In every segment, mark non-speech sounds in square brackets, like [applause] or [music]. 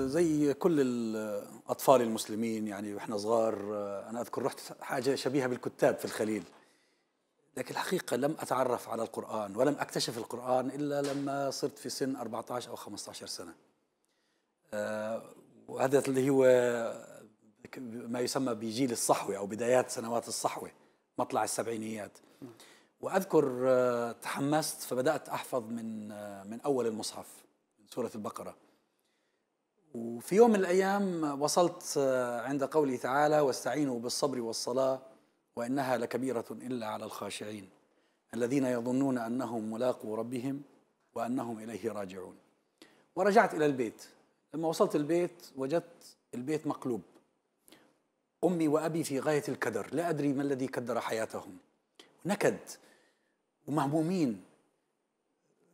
زي كل الاطفال المسلمين يعني واحنا صغار آه، انا اذكر رحت حاجه شبيهه بالكتاب في الخليل لكن الحقيقه لم اتعرف على القران ولم اكتشف القران الا لما صرت في سن 14 او 15 سنه آه، وهذا اللي هو ما يسمى بجيل الصحوه او بدايات سنوات الصحوه مطلع السبعينيات واذكر آه، تحمست فبدات احفظ من من اول المصحف سوره البقره وفي يوم من الأيام وصلت آه، عند قوله تعالى واستعينوا بالصبر والصلاة وإنها لكبيرة إلا على الخاشعين الذين يظنون أنهم ملاقو ربهم وأنهم إليه راجعون ورجعت إلى البيت لما وصلت البيت وجدت البيت مقلوب أمي وأبي في غاية الكدر لا أدري ما الذي كدر حياتهم نكد ومهمومين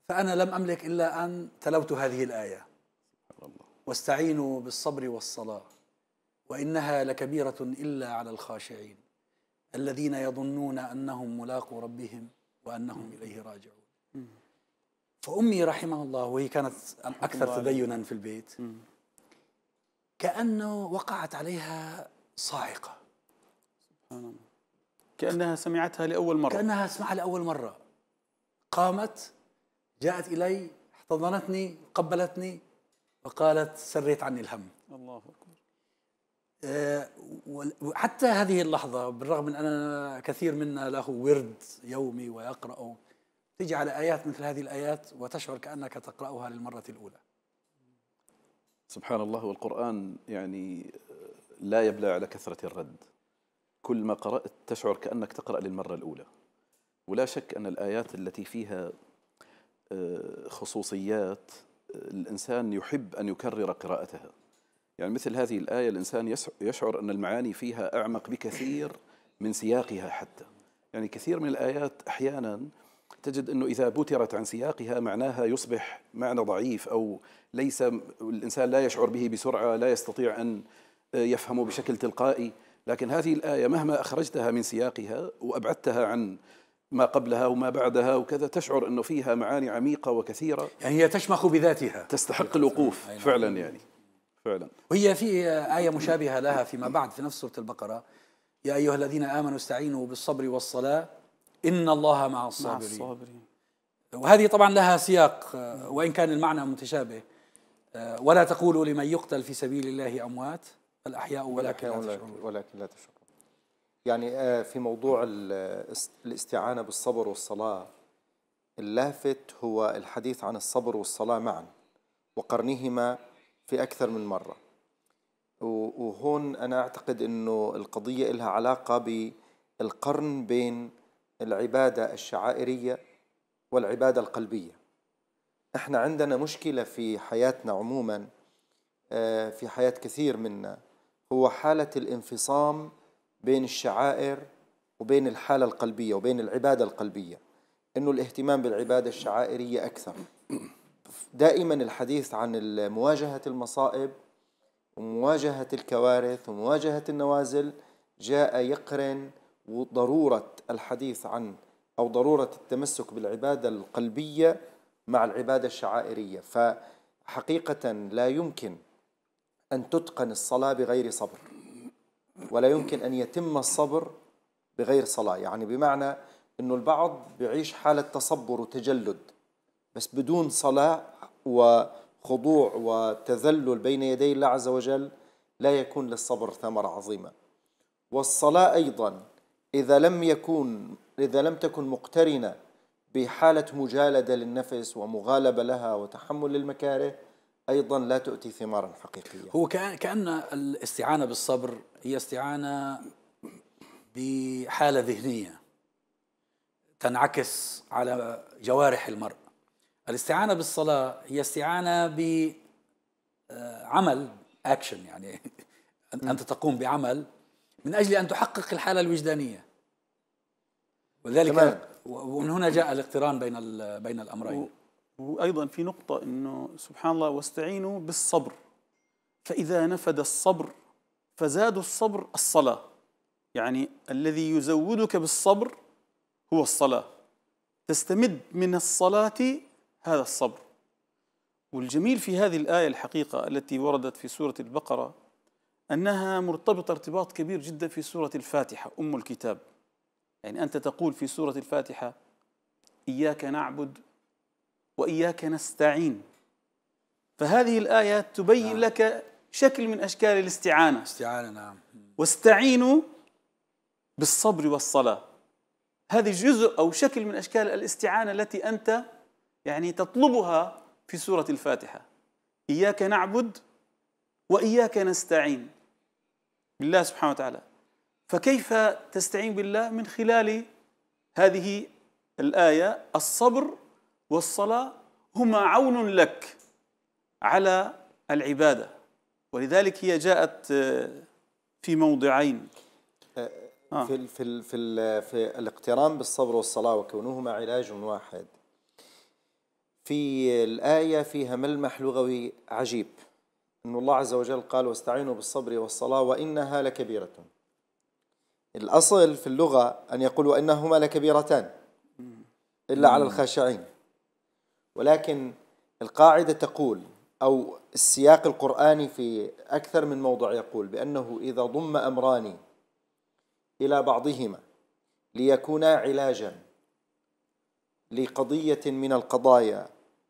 فأنا لم أملك إلا أن تلوت هذه الآية واستعينوا بالصبر والصلاة وإنها لكبيرة إلا على الخاشعين الذين يظنون أنهم ملاقو ربهم وأنهم إليه راجعون فأمي رحمها الله وهي كانت أكثر تدينا في البيت كأنه وقعت عليها صاعقة كأنها سمعتها لأول مرة كأنها سمعها لأول مرة قامت جاءت إلي احتضنتني قبلتني وقالت سريت عني الهم الله أكبر آه، وحتى هذه اللحظة بالرغم من أن كثير منا له ورد يومي ويقرأه تجي على آيات مثل هذه الآيات وتشعر كأنك تقرأها للمرة الأولى سبحان الله والقرآن يعني آه، لا يبلى على كثرة الرد كل ما قرأت تشعر كأنك تقرأ للمرة الأولى ولا شك أن الآيات التي فيها آه، خصوصيات الإنسان يحب أن يكرر قراءتها يعني مثل هذه الآية الإنسان يشعر أن المعاني فيها أعمق بكثير من سياقها حتى يعني كثير من الآيات أحيانا تجد أنه إذا بترت عن سياقها معناها يصبح معنى ضعيف أو ليس الإنسان لا يشعر به بسرعة لا يستطيع أن آه، يفهمه بشكل تلقائي لكن هذه الآية مهما أخرجتها من سياقها وأبعدتها عن ما قبلها وما بعدها وكذا تشعر أنه فيها معاني عميقة وكثيرة يعني هي تشمخ بذاتها تستحق الوقوف نعم. فعلا يعني فعلا وهي في آية مشابهة لها فيما بعد في نفس سورة البقرة يا أيها الذين آمنوا استعينوا بالصبر والصلاة إن الله مع الصابرين, مع الصابرين. وهذه طبعا لها سياق آه، وإن كان المعنى متشابه آه، ولا تقولوا لمن يقتل في سبيل الله أموات الاحياء ولكن, ولكن لا تشعرون ولكن لا تشعرون يعني آه، في موضوع الاستعانة بالصبر والصلاة اللافت هو الحديث عن الصبر والصلاة معا وقرنهما في أكثر من مرة وهون أنا أعتقد أنه القضية لها علاقة بالقرن بين العبادة الشعائرية والعبادة القلبية احنا عندنا مشكلة في حياتنا عموما آه، في حياة كثير منا هو حالة الانفصام بين الشعائر وبين الحالة القلبية وبين العبادة القلبية أنه الاهتمام بالعبادة الشعائرية أكثر دائما الحديث عن مواجهة المصائب ومواجهة الكوارث ومواجهة النوازل جاء يقرن ضرورة الحديث عن أو ضرورة التمسك بالعبادة القلبية مع العبادة الشعائرية فحقيقة لا يمكن أن تتقن الصلاة بغير صبر ولا يمكن أن يتم الصبر بغير صلاة يعني بمعنى أنه البعض بيعيش حالة تصبر وتجلد بس بدون صلاة وخضوع وتذلل بين يدي الله عز وجل لا يكون للصبر ثمرة عظيمة والصلاة أيضا إذا لم يكون إذا لم تكن مقترنة بحالة مجالدة للنفس ومغالبة لها وتحمل للمكاره أيضا لا تؤتي ثمارا حقيقية هو كأن الاستعانة بالصبر هي استعانة بحالة ذهنية تنعكس على جوارح المرء الاستعانة بالصلاة هي استعانة بعمل آه، أكشن يعني أنت تقوم بعمل من أجل أن تحقق الحالة الوجدانية ولذلك ومن هنا جاء الاقتران بين بين الأمرين وأيضا في نقطة أنه سبحان الله واستعينوا بالصبر فإذا نفد الصبر فزاد الصبر الصلاة يعني الذي يزودك بالصبر هو الصلاة تستمد من الصلاة هذا الصبر والجميل في هذه الآية الحقيقة التي وردت في سورة البقرة أنها مرتبطة ارتباط كبير جدا في سورة الفاتحة أم الكتاب يعني أنت تقول في سورة الفاتحة إياك نعبد وإياك نستعين فهذه الآية تبين نعم. لك شكل من أشكال الاستعانة استعانة نعم واستعينوا بالصبر والصلاة هذه جزء أو شكل من أشكال الاستعانة التي أنت يعني تطلبها في سورة الفاتحة إياك نعبد وإياك نستعين بالله سبحانه وتعالى فكيف تستعين بالله من خلال هذه الآية الصبر والصلاة هما عون لك على العبادة ولذلك هي جاءت آه، في موضعين آه، آه. في في في, في الاقتران بالصبر والصلاه وكونهما علاج واحد. في الايه فيها ملمح لغوي عجيب ان الله عز وجل قال واستعينوا بالصبر والصلاه وانها لكبيره. الاصل في اللغه ان يقول وانهما لكبيرتان الا على الخاشعين. ولكن القاعدة تقول أو السياق القرآني في أكثر من موضع يقول بأنه إذا ضم أمران إلى بعضهما ليكونا علاجا لقضية من القضايا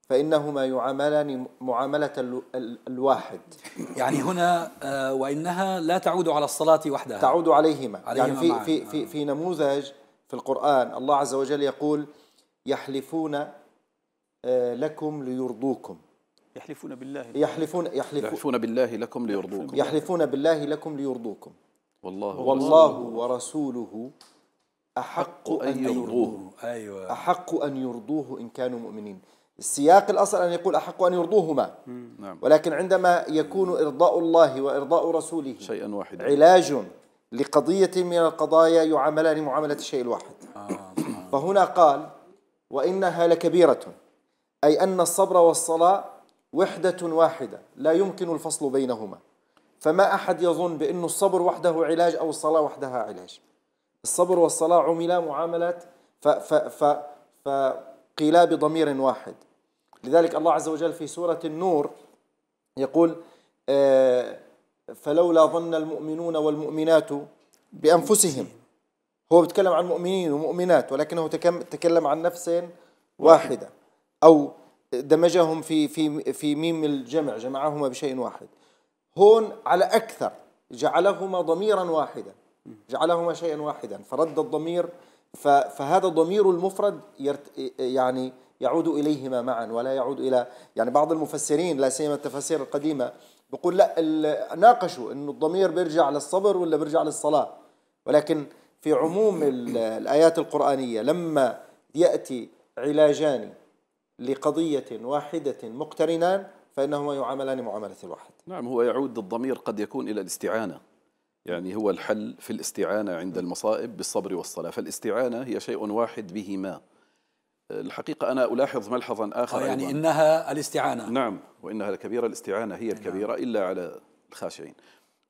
فإنهما يعاملان معاملة الواحد يعني هنا آه، وإنها لا تعود على الصلاة وحدها تعود عليهما, يعني عليهما يعني في, في, في, آه. في نموذج في القرآن الله عز وجل يقول يحلفون آه، لكم ليرضوكم يحلفون بالله يحلفون يحلفون, يحلفون بالله لكم ليرضوكم يحلفون بالله لكم ليرضوكم والله والله ورسوله أحق أن يرضوه أيوة أحق أن يرضوه إن كانوا مؤمنين السياق الأصل أن يقول أحق أن يرضوهما نعم. ولكن عندما يكون إرضاء الله وإرضاء رسوله شيئا واحدا علاج لقضية من القضايا يعاملان معاملة الشيء الواحد آه، نعم. فهنا قال وإنها لكبيرة أي أن الصبر والصلاة وحدة واحدة لا يمكن الفصل بينهما فما أحد يظن بأن الصبر وحده علاج أو الصلاة وحدها علاج الصبر والصلاة عملا معاملة فقيلا بضمير واحد لذلك الله عز وجل في سورة النور يقول آه، فلولا ظن المؤمنون والمؤمنات بأنفسهم هو بيتكلم عن مؤمنين ومؤمنات ولكنه تكلم عن نفس واحدة او دمجهم في في في ميم الجمع جمعهما بشيء واحد هون على اكثر جعلهما ضميرا واحدا جعلهما شيئا واحدا فرد الضمير فهذا ضمير المفرد يعني يعود اليهما معا ولا يعود الى يعني بعض المفسرين لا سيما التفاسير القديمه بقول لا ناقشوا انه الضمير بيرجع للصبر ولا بيرجع للصلاه ولكن في عموم الايات القرانيه لما ياتي علاجان لقضية واحدة مقترنان فإنهما يعاملان معاملة الواحد نعم هو يعود الضمير قد يكون إلى الاستعانة يعني هو الحل في الاستعانة عند المصائب بالصبر والصلاة فالاستعانة هي شيء واحد بهما الحقيقة أنا ألاحظ ملحظا آخر آه، يعني أيضاً. إنها الاستعانة نعم وإنها الكبيرة الاستعانة هي الكبيرة إلا على الخاشعين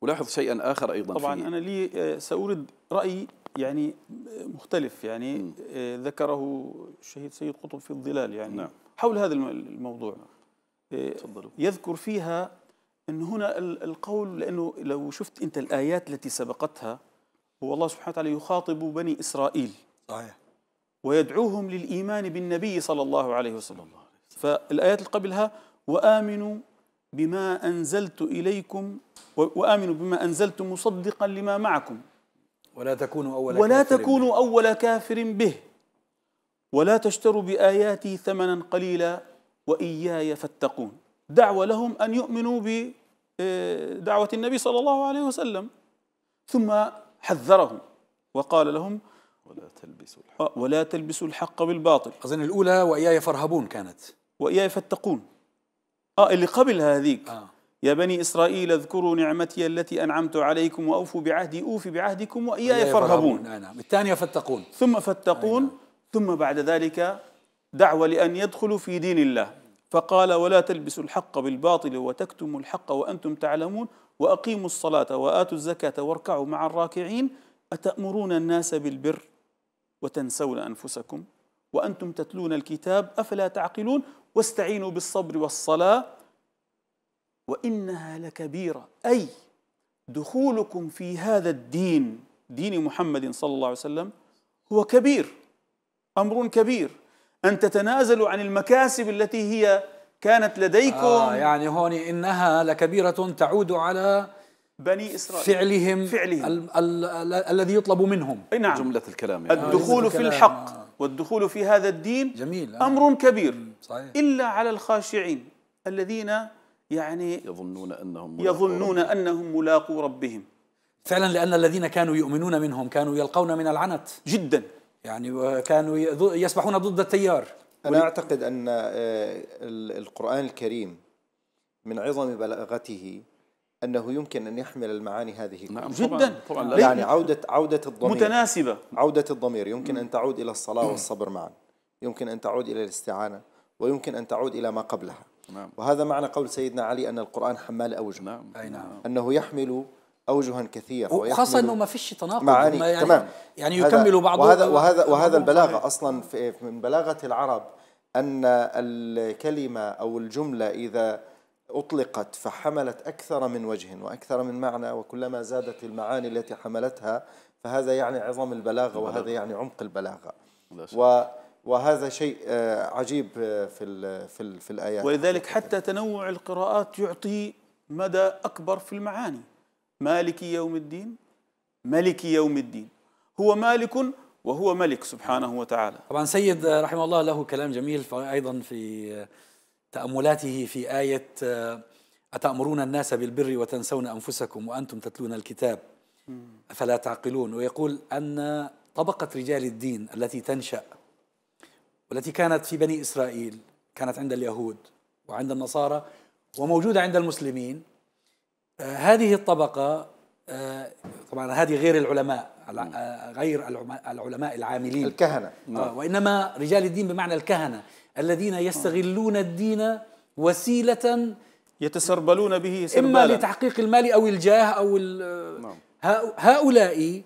ألاحظ شيئا آخر أيضا طبعا فيه. أنا لي آه، سأورد رأي يعني مختلف يعني م. آه، ذكره الشهيد سيد قطب في الظلال يعني نعم. حول هذا الموضوع آه، تفضلوا. يذكر فيها أن هنا القول لأنه لو شفت أنت الآيات التي سبقتها هو الله سبحانه وتعالى يخاطب بني إسرائيل صحيح ويدعوهم للإيمان بالنبي صلى الله عليه وسلم فالآيات اللي قبلها وآمنوا بما أنزلت إليكم وآمنوا بما أنزلت مصدقا لما معكم ولا تكونوا أول ولا كافر تكونوا أول كافر به ولا تشتروا بآياتي ثمنا قليلا وإياي فاتقون دعوة لهم أن يؤمنوا بدعوة آه، النبي صلى الله عليه وسلم ثم حذرهم وقال لهم ولا تلبسوا الحق آه، ولا تلبسوا الحق بالباطل أظن الأولى وإياي فارهبون كانت وإياي فاتقون آه اللي قبل هذيك آه. يا بني إسرائيل اذكروا نعمتي التي أنعمت عليكم وأوفوا بعهدي أوفي بعهدكم وإياي فارهبون نعم،, نعم الثانية فاتقون ثم فاتقون أينا. نعم. ثم بعد ذلك دعوة لأن يدخلوا في دين الله فقال ولا تلبسوا الحق بالباطل وتكتموا الحق وأنتم تعلمون وأقيموا الصلاة وآتوا الزكاة واركعوا مع الراكعين أتأمرون الناس بالبر وتنسون أنفسكم وأنتم تتلون الكتاب أفلا تعقلون واستعينوا بالصبر والصلاة وإنها لكبيرة أي دخولكم في هذا الدين دين محمد صلى الله عليه وسلم هو كبير امر كبير ان تتنازلوا عن المكاسب التي هي كانت لديكم آه يعني هون انها لكبيره تعود على بني اسرائيل فعلهم, فعلهم. الـ الـ الـ الذي يطلب منهم نعم جمله الكلام يعني. الدخول في الحق والدخول في هذا الدين جميل آه. امر كبير صحيح. الا على الخاشعين الذين يعني يظنون انهم يظنون ربهم. انهم ملاقو ربهم فعلا لان الذين كانوا يؤمنون منهم كانوا يلقون من العنت جدا يعني كانوا يسبحون ضد التيار أنا أعتقد أن آه، القرآن الكريم من عظم بلاغته انه يمكن ان يحمل المعاني هذه نعم جدا طبعا يعني عوده عوده الضمير متناسبه عوده الضمير يمكن ان تعود الى الصلاه والصبر معا يمكن ان تعود الى الاستعانه ويمكن ان تعود الى ما قبلها نعم. وهذا معنى قول سيدنا علي ان القران حمال اوجه نعم. أي نعم. انه يحمل اوجها كثيره وخاصه انه ما فيش تناقض معاني يعني تمام يعني يكملوا بعض وهذا وهذا وهذا البلاغه اصلا في من بلاغه العرب ان الكلمه او الجمله اذا اطلقت فحملت اكثر من وجه واكثر من معنى وكلما زادت المعاني التي حملتها فهذا يعني عظم البلاغه وهذا يعني عمق البلاغه و وهذا شيء آه، عجيب آه، في في, ال في الايات ولذلك حتى تنوع القراءات يعطي مدى اكبر في المعاني مالك يوم الدين ملك يوم الدين هو مالك وهو ملك سبحانه وتعالى طبعا سيد رحمه الله له كلام جميل أيضا في تأملاته في آية آه، أتأمرون الناس بالبر وتنسون أنفسكم وأنتم تتلون الكتاب أفلا تعقلون ويقول أن طبقة رجال الدين التي تنشأ والتي كانت في بني إسرائيل كانت عند اليهود وعند النصارى وموجودة عند المسلمين آه، هذه الطبقة آه، طبعا هذه غير العلماء آه، غير العلماء العاملين الكهنة نعم. وإنما رجال الدين بمعنى الكهنة الذين يستغلون الدين وسيلة يتسربلون به سربالا إما لتحقيق المال أو الجاه أو نعم. هؤلاء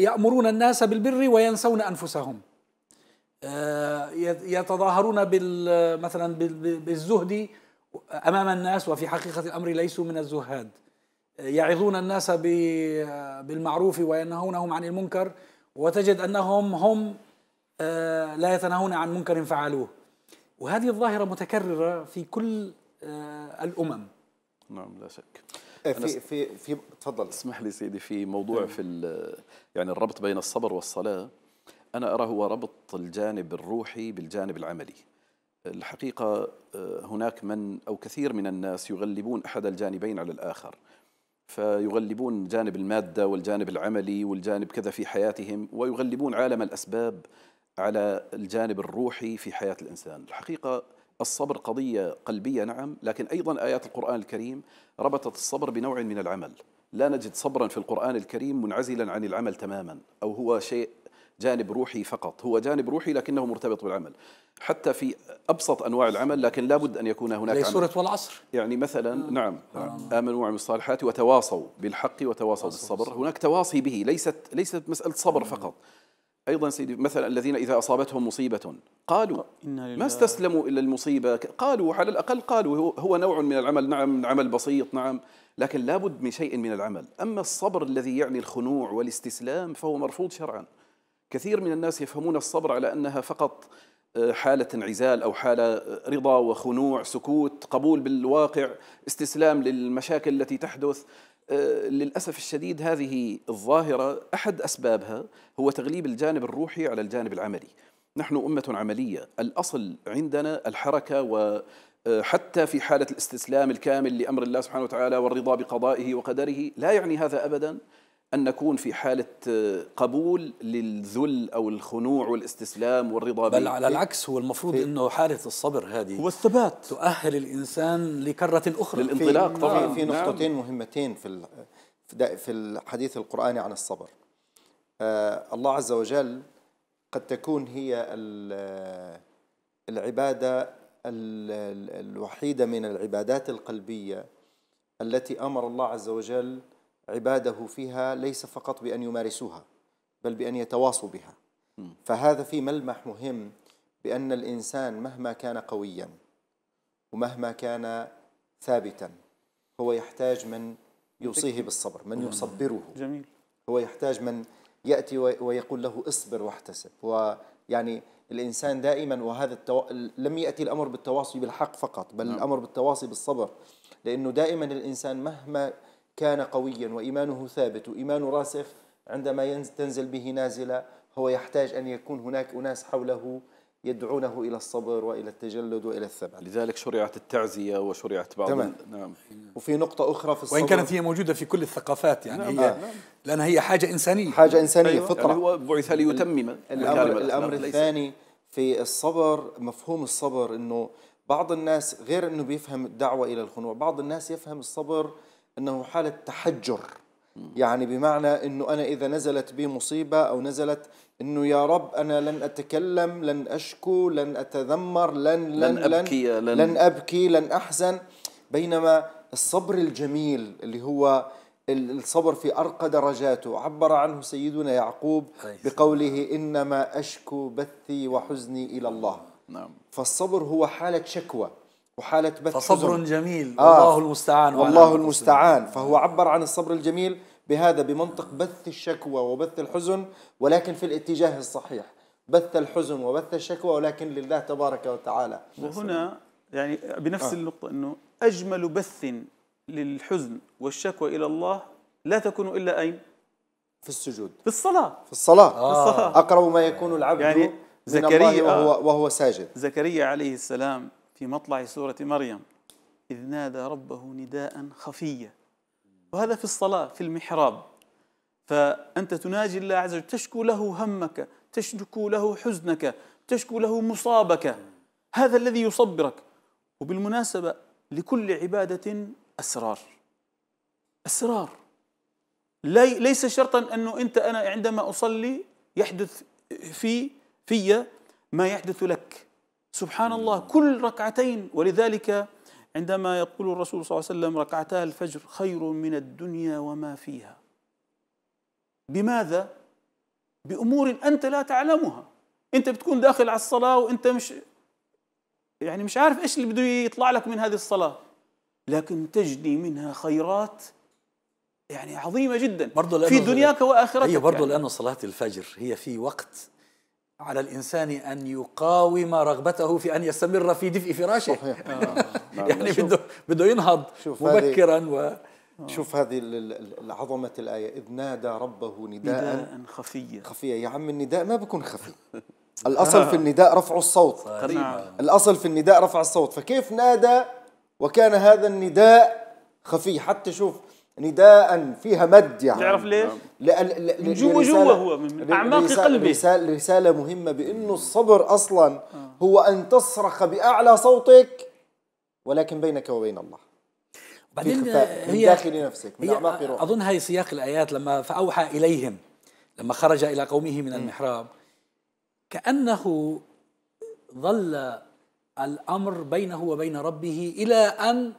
يأمرون الناس بالبر وينسون أنفسهم يتظاهرون مثلا بالزهد امام الناس وفي حقيقه الامر ليسوا من الزهاد يعظون الناس بالمعروف وينهونهم عن المنكر وتجد انهم هم آه، لا يتناهون عن منكر فعلوه وهذه الظاهره متكرره في كل آه، الامم نعم لا شك آه، في في في تفضل اسمح لي سيدي في موضوع نعم. في يعني الربط بين الصبر والصلاه انا ارى هو ربط الجانب الروحي بالجانب العملي الحقيقة آه، هناك من أو كثير من الناس يغلبون أحد الجانبين على الآخر فيغلبون جانب المادة والجانب العملي والجانب كذا في حياتهم ويغلبون عالم الأسباب على الجانب الروحي في حياة الإنسان الحقيقة الصبر قضية قلبية نعم لكن أيضا آيات القرآن الكريم ربطت الصبر بنوع من العمل لا نجد صبرا في القرآن الكريم منعزلا عن العمل تماما أو هو شيء جانب روحي فقط هو جانب روحي لكنه مرتبط بالعمل حتى في أبسط أنواع العمل لكن لا بد أن يكون هناك سورة والعصر يعني مثلا آه. نعم آه. آمنوا وعملوا الصالحات وتواصوا بالحق وتواصوا بالصبر. هناك تواصي به ليست ليست مسألة صبر آه. فقط ايضا سيدي مثلا الذين اذا اصابتهم مصيبه قالوا ما استسلموا الا المصيبه قالوا على الاقل قالوا هو نوع من العمل نعم عمل بسيط نعم لكن لا بد من شيء من العمل اما الصبر الذي يعني الخنوع والاستسلام فهو مرفوض شرعا كثير من الناس يفهمون الصبر على انها فقط آه، حالة انعزال أو حالة آه، رضا وخنوع سكوت قبول بالواقع استسلام للمشاكل التي تحدث آه، للأسف الشديد هذه الظاهرة أحد أسبابها هو تغليب الجانب الروحي على الجانب العملي نحن أمة عملية الأصل عندنا الحركة و حتى في حالة الاستسلام الكامل لأمر الله سبحانه وتعالى والرضا بقضائه وقدره لا يعني هذا أبدا أن نكون في حالة آه، قبول للذل أو الخنوع والاستسلام والرضا بل على العكس هو المفروض أنه حالة الصبر هذه والثبات تؤهل الإنسان لكرة أخرى للانطلاق طبعا في نعم. نقطتين نعم. مهمتين في في الحديث القرآني عن الصبر آه الله عز وجل قد تكون هي آه، العبادة الوحيدة من العبادات القلبية التي أمر الله عز وجل عباده فيها ليس فقط بأن يمارسوها بل بأن يتواصوا بها فهذا في ملمح مهم بأن الإنسان مهما كان قويا ومهما كان ثابتا هو يحتاج من يوصيه بالصبر من نعم. يصبره جميل هو يحتاج من يأتي ويقول له اصبر واحتسب ويعني الإنسان دائما وهذا التو... لم يأتي الأمر بالتواصي بالحق فقط بل نعم. الأمر بالتواصي بالصبر لأنه دائما الإنسان مهما كان قويا وإيمانه ثابت وإيمان راسخ عندما تنزل به نازلة هو يحتاج أن يكون هناك أناس حوله يدعونه إلى الصبر وإلى التجلد وإلى الثبات لذلك شرعت التعزية وشرعت بعض تمام. نعم وفي نقطة أخرى في الصبر وإن كانت هي موجودة في كل الثقافات يعني نعم. هي نعم. لأن هي حاجة إنسانية حاجة إنسانية أيوة. فطرة يعني هو بعث ليتمم الأمر, الأمر الثاني في الصبر مفهوم الصبر أنه بعض الناس غير أنه بيفهم الدعوة إلى الخنوع بعض الناس يفهم الصبر انه حاله تحجر يعني بمعنى انه انا اذا نزلت بي مصيبه او نزلت انه يا رب انا لن اتكلم لن اشكو لن اتذمر لن لن لن ابكي لن, لن, ابكي لن احزن بينما الصبر الجميل اللي هو الصبر في ارقى درجاته عبر عنه سيدنا يعقوب بقوله انما اشكو بثي وحزني الى الله نعم فالصبر هو حاله شكوى وحالة بث فصبر حزن. جميل آه والله المستعان والله المستعان فهو عبر عن الصبر الجميل بهذا بمنطق بث الشكوى وبث الحزن ولكن في الاتجاه الصحيح بث الحزن وبث الشكوى ولكن لله تبارك وتعالى وهنا يعني بنفس آه. النقطة أنه أجمل بث للحزن والشكوى إلى الله لا تكون إلا أين؟ في السجود في الصلاة في الصلاة, آه. في الصلاة. آه. أقرب ما يكون العبد يعني زكريا وهو, وهو ساجد زكريا عليه السلام في مطلع سورة مريم إذ نادى ربه نداء خفيا وهذا في الصلاة في المحراب فأنت تناجي الله عز وجل تشكو له همك تشكو له حزنك تشكو له مصابك هذا الذي يصبرك وبالمناسبة لكل عبادة أسرار أسرار لي ليس شرطا أنه أنت أنا عندما أصلي يحدث في في ما يحدث لك سبحان الله كل ركعتين ولذلك عندما يقول الرسول صلى الله عليه وسلم ركعتا الفجر خير من الدنيا وما فيها بماذا بامور انت لا تعلمها انت بتكون داخل على الصلاه وانت مش يعني مش عارف ايش اللي بده يطلع لك من هذه الصلاه لكن تجني منها خيرات يعني عظيمه جدا برضو في دنياك واخرتك هي برضه يعني. لان صلاه الفجر هي في وقت على الإنسان أن يقاوم رغبته في أن يستمر في دفء فراشه صحيح. آه. نعم، نعم. يعني بده بده ينهض مبكرا و شوف هذه عظمة الآية إذ نادى ربه نداء, نداء خفيا خفيا يا عم النداء ما بيكون خفي [laughs] الأصل في النداء رفع الصوت قريبا الأصل في النداء رفع الصوت فكيف نادى وكان هذا النداء خفي حتى شوف نداء فيها مد يعني تعرف ليش؟ من نعم. جوا جوا هو من اعماق قلبي رسالة, رساله مهمه بانه الصبر اصلا آه. هو ان تصرخ باعلى صوتك ولكن بينك وبين الله بعدين هي داخل نفسك من اعماق روحك اظن هاي سياق الايات لما فاوحى اليهم لما خرج الى قومه من المحراب كانه ظل الامر بينه وبين ربه الى ان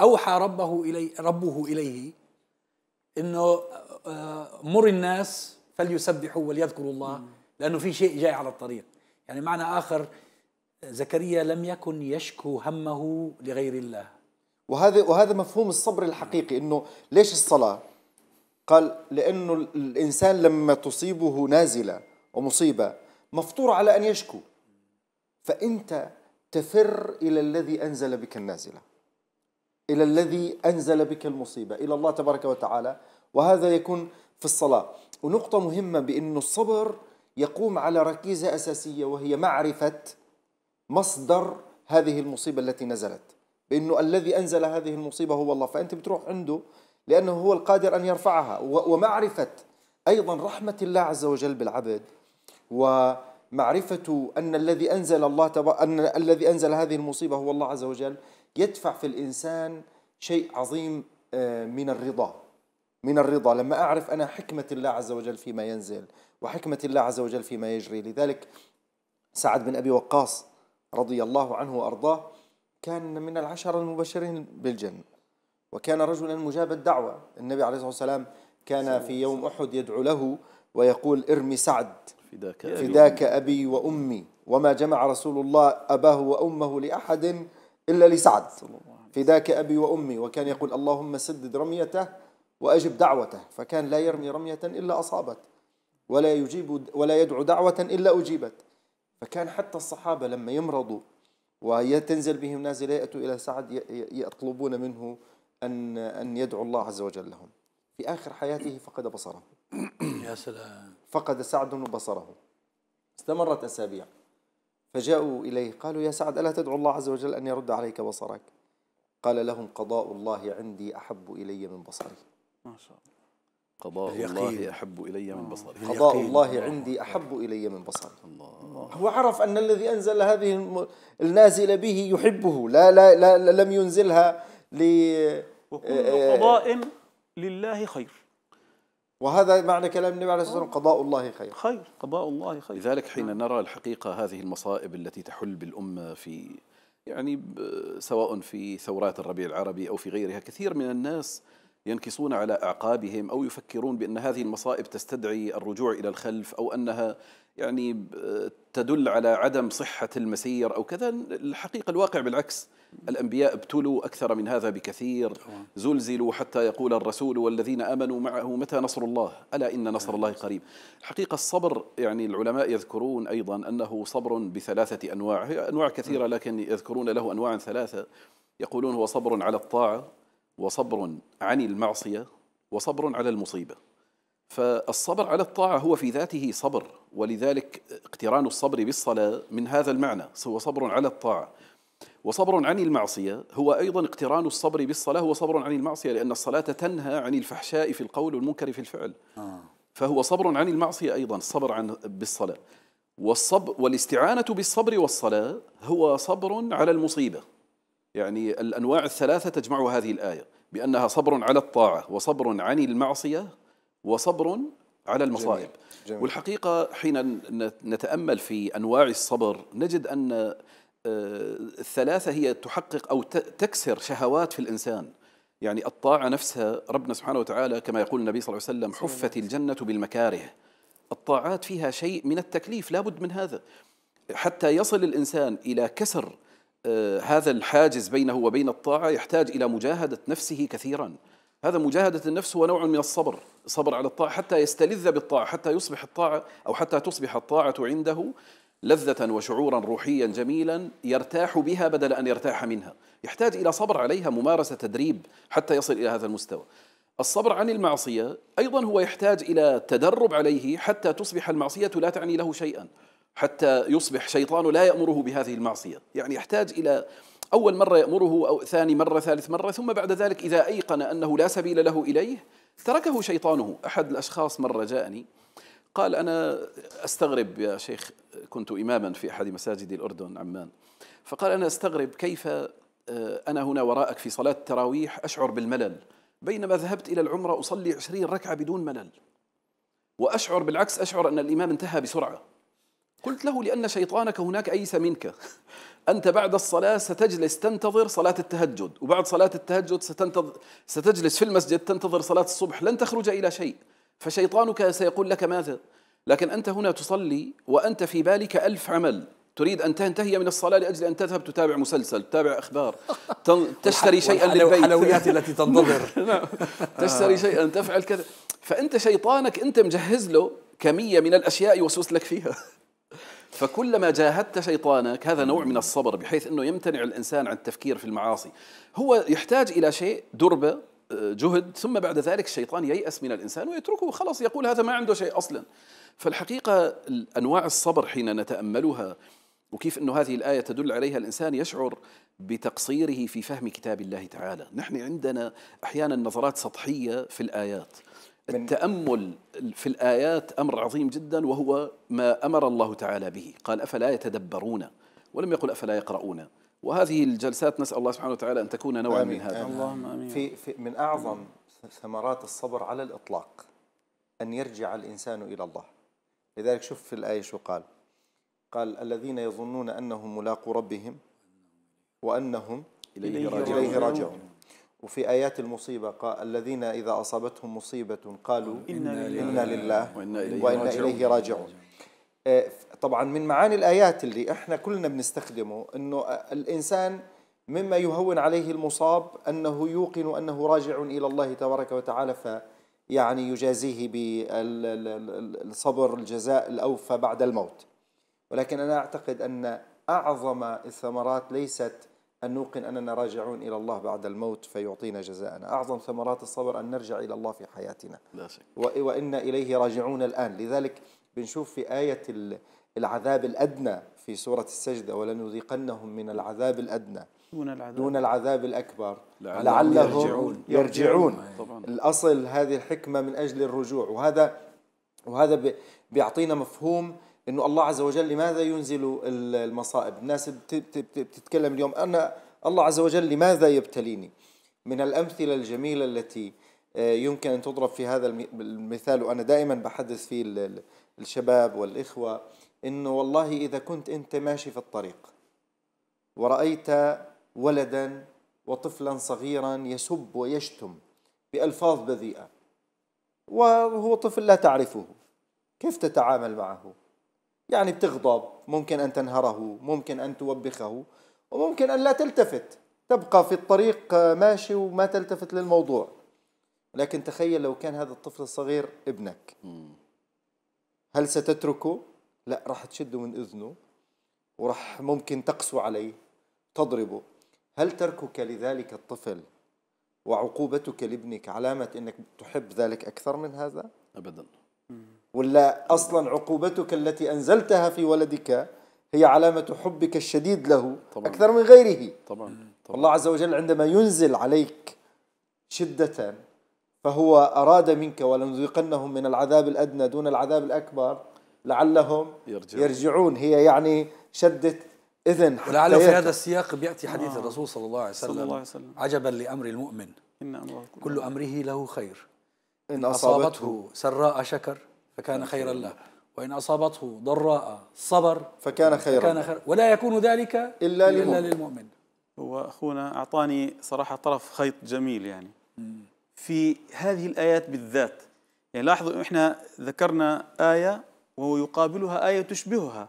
أوحى ربه إليه ربه إليه أنه آه، آه، مر الناس فليسبحوا وليذكروا الله لأنه في شيء جاي على الطريق يعني معنى آخر زكريا لم يكن يشكو همه لغير الله وهذا وهذا مفهوم الصبر الحقيقي انه ليش الصلاه قال لانه الانسان لما تصيبه نازله ومصيبه مفطور على ان يشكو فانت تفر الى الذي انزل بك النازله إلى الذي أنزل بك المصيبة إلى الله تبارك وتعالى وهذا يكون في الصلاة ونقطة مهمة بأن الصبر يقوم على ركيزة أساسية وهي معرفة مصدر هذه المصيبة التي نزلت بأنه الذي أنزل هذه المصيبة هو الله فأنت بتروح عنده لأنه هو القادر أن يرفعها ومعرفة أيضا رحمة الله عز وجل بالعبد ومعرفة أن الذي أنزل الله تبا أن الذي أنزل هذه المصيبة هو الله عز وجل يدفع في الإنسان شيء عظيم آه، من الرضا من الرضا لما أعرف أنا حكمة الله عز وجل فيما ينزل وحكمة الله عز وجل فيما يجري لذلك سعد بن أبي وقاص رضي الله عنه وأرضاه كان من العشرة المبشرين بالجنة وكان رجلا مجاب الدعوة النبي عليه الصلاة والسلام كان في يوم أحد يدعو له ويقول ارمي سعد فداك أبي, فداك أبي وأمي وما جمع رسول الله أباه وأمه لأحد إلا لسعد فداك أبي وأمي وكان يقول اللهم سدد رميته وأجب دعوته فكان لا يرمي رمية إلا أصابت ولا يجيب ولا يدعو دعوة إلا أجيبت فكان حتى الصحابة لما يمرضوا وتنزل بهم نازلة يأتوا إلى سعد يطلبون منه أن أن يدعو الله عز وجل لهم في آخر حياته فقد بصره يا سلام فقد سعد بصره استمرت أسابيع فجاءوا إليه قالوا يا سعد ألا تدعو الله عز وجل أن يرد عليك بصرك قال لهم قضاء الله عندي أحب إلي من بصري ما شاء الله قضاء اليقين. الله أحب إلي من بصري قضاء الله عندي أحب إلي من بصري الله. هو عرف أن الذي أنزل هذه النازلة به يحبه لا, لا, لا, لا لم ينزلها ل وكل قضاء لله خير وهذا معنى كلام النبي عليه الصلاة والسلام قضاء الله خير خير قضاء الله خير لذلك حين نعم. نرى الحقيقة هذه المصائب التي تحل بالأمة في يعني سواء في ثورات الربيع العربي أو في غيرها كثير من الناس ينكصون على أعقابهم أو يفكرون بأن هذه المصائب تستدعي الرجوع إلى الخلف أو أنها يعني آه، تدل على عدم صحة المسير أو كذا الحقيقة الواقع بالعكس الأنبياء ابتلوا أكثر من هذا بكثير زلزلوا حتى يقول الرسول والذين آمنوا معه متى نصر الله ألا إن نصر الله أيوة. قريب الحقيقة الصبر يعني العلماء يذكرون أيضا أنه صبر بثلاثة أنواع هي أنواع كثيرة نعم. لكن يذكرون له أنواع ثلاثة يقولون هو صبر على الطاعة وصبر عن المعصية وصبر على المصيبة فالصبر على الطاعة هو في ذاته صبر ولذلك اقتران الصبر بالصلاة من هذا المعنى هو صبر على الطاعة وصبر عن المعصية هو أيضا اقتران الصبر بالصلاة هو صبر عن المعصية لأن الصلاة تنهى عن الفحشاء في القول والمنكر في الفعل آه. فهو صبر عن المعصية أيضا الصبر عن بالصلاة والصبر والاستعانة بالصبر والصلاة هو صبر على المصيبة يعني الأنواع الثلاثة تجمع هذه الآية بأنها صبر على الطاعة وصبر عن المعصية وصبر على المصائب جميل. جميل. والحقيقة حين نتأمل في أنواع الصبر نجد أن آه، الثلاثة هي تحقق أو تكسر شهوات في الإنسان يعني الطاعة نفسها ربنا سبحانه وتعالى كما يقول النبي صلى الله عليه وسلم حفت الجنة بالمكاره الطاعات فيها شيء من التكليف لابد من هذا حتى يصل الإنسان إلى كسر آه، هذا الحاجز بينه وبين الطاعة يحتاج إلى مجاهدة نفسه كثيراً هذا مجاهدة النفس هو نوع من الصبر صبر على الطاعة حتى يستلذ بالطاعة حتى يصبح الطاعة أو حتى تصبح الطاعة عنده لذة وشعورا روحيا جميلا يرتاح بها بدل أن يرتاح منها يحتاج إلى صبر عليها ممارسة تدريب حتى يصل إلى هذا المستوى الصبر عن المعصية أيضا هو يحتاج إلى تدرب عليه حتى تصبح المعصية لا تعني له شيئا حتى يصبح شيطان لا يأمره بهذه المعصية يعني يحتاج إلى أول مرة يأمره أو ثاني مرة ثالث مرة ثم بعد ذلك إذا أيقن أنه لا سبيل له إليه تركه شيطانه أحد الأشخاص مرة جاءني قال أنا أستغرب يا شيخ كنت إماما في أحد مساجد الأردن عمان فقال أنا أستغرب كيف آه، أنا هنا وراءك في صلاة التراويح أشعر بالملل بينما ذهبت إلى العمرة أصلي عشرين ركعة بدون ملل وأشعر بالعكس أشعر أن الإمام انتهى بسرعة قلت له لأن شيطانك هناك أيس منك [laughs] أنت بعد الصلاة ستجلس تنتظر صلاة التهجد وبعد صلاة التهجد ستنتظر ستجلس في المسجد تنتظر صلاة الصبح لن تخرج إلى شيء فشيطانك سيقول لك ماذا لكن أنت هنا تصلي وأنت في بالك ألف عمل تريد أن تنتهي من الصلاة لأجل أن تذهب تتابع مسلسل تتابع أخبار [laughs] تشتري شيئا للبيت الحلويات [laughs] التي تنتظر نعم. تشتري آه. شيئا تفعل كذا فأنت شيطانك أنت مجهز له كمية من الأشياء يوسوس لك فيها فكلما جاهدت شيطانك هذا نوع من الصبر بحيث انه يمتنع الانسان عن التفكير في المعاصي هو يحتاج الى شيء دربه آه، جهد ثم بعد ذلك الشيطان ييأس من الإنسان ويتركه خلاص يقول هذا ما عنده شيء أصلا فالحقيقة أنواع الصبر حين نتأملها وكيف أن هذه الآية تدل عليها الإنسان يشعر بتقصيره في فهم كتاب الله تعالى نحن عندنا أحيانا نظرات سطحية في الآيات التأمل في الآيات أمر عظيم جدا وهو ما أمر الله تعالى به قال أفلا يتدبرون ولم يقل أفلا يقرؤون وهذه الجلسات نسأل الله سبحانه وتعالى أن تكون نوعا من هذا آمين. اللهم آمين. في, في من أعظم ثمرات الصبر على الإطلاق أن يرجع الإنسان إلى الله لذلك شوف في الآية شو قال قال الذين يظنون أنهم ملاقو ربهم وأنهم إليه راجعون وفي آيات المصيبة قال الذين إذا أصابتهم مصيبة قالوا إنا لله, إنا لله وإنا إليه, وإنا إليه راجعون آه، طبعا من معاني الآيات اللي إحنا كلنا بنستخدمه أنه آه، الإنسان مما يهون عليه المصاب أنه يوقن أنه راجع إلى الله تبارك وتعالى فيعني يجازيه بالصبر الجزاء الأوفى بعد الموت ولكن أنا أعتقد أن أعظم الثمرات ليست أن نوقن أننا راجعون إلى الله بعد الموت فيعطينا جزاءنا أعظم ثمرات الصبر أن نرجع إلى الله في حياتنا وإنا إليه راجعون الآن لذلك بنشوف في آية العذاب الأدنى في سورة السجدة ولنذيقنهم من العذاب الأدنى دون العذاب, دون العذاب الأكبر لعلهم, لعلهم يرجعون, يرجعون. طبعا. الأصل هذه الحكمة من أجل الرجوع وهذا وهذا بيعطينا مفهوم انه الله عز وجل لماذا ينزل المصائب الناس بتتكلم اليوم انا الله عز وجل لماذا يبتليني من الامثله الجميله التي آه، يمكن ان تضرب في هذا المثال وانا دائما بحدث فيه الشباب والاخوه انه والله اذا كنت انت ماشي في الطريق ورايت ولدا وطفلا صغيرا يسب ويشتم بألفاظ بذيئة وهو طفل لا تعرفه كيف تتعامل معه يعني بتغضب ممكن أن تنهره ممكن أن توبخه وممكن أن لا تلتفت تبقى في الطريق آه، ماشي وما تلتفت للموضوع لكن تخيل لو كان هذا الطفل الصغير ابنك هل ستتركه؟ لا راح تشده من إذنه وراح ممكن تقسو عليه تضربه هل تركك لذلك الطفل وعقوبتك لابنك علامة أنك تحب ذلك أكثر من هذا؟ أبدا ولا أصلا عقوبتك التي أنزلتها في ولدك هي علامة حبك الشديد له طبعا أكثر من غيره طبعا, طبعا الله عز وجل عندما ينزل عليك شدة فهو أراد منك ولنذيقنهم من العذاب الأدنى دون العذاب الأكبر لعلهم يرجعون, يرجعون. هي يعني شدة إذن ولعل في هذا السياق بيأتي حديث آه. الرسول صلى الله عليه وسلم, صلى الله عليه وسلم. عجبا لأمر المؤمن إن الله كل أمره له خير إن أصابته سراء شكر فكان خيرا له وإن أصابته ضراء صبر فكان خيرا فكان خير ولا يكون ذلك إلا, إلا للمؤمن هو أخونا أعطاني صراحة طرف خيط جميل يعني في هذه الآيات بالذات يعني لاحظوا إحنا ذكرنا آية وهو يقابلها آية تشبهها